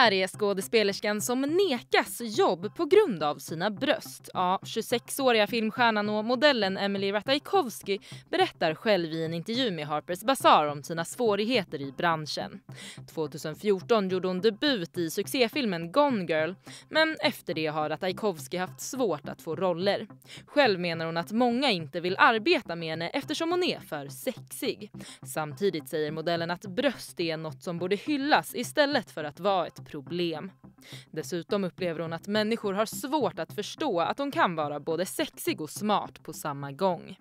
här är skådespelerskan som nekas jobb på grund av sina bröst. Ja, 26-åriga filmstjärnan och modellen Emily Ratajkowski berättar själv i en intervju med Harper's Bazaar om sina svårigheter i branschen. 2014 gjorde hon debut i succéfilmen Gone Girl men efter det har Ratajkowski haft svårt att få roller. Själv menar hon att många inte vill arbeta med henne eftersom hon är för sexig. Samtidigt säger modellen att bröst är något som borde hyllas istället för att vara ett problem. Dessutom upplever hon att människor har svårt att förstå att hon kan vara både sexig och smart på samma gång.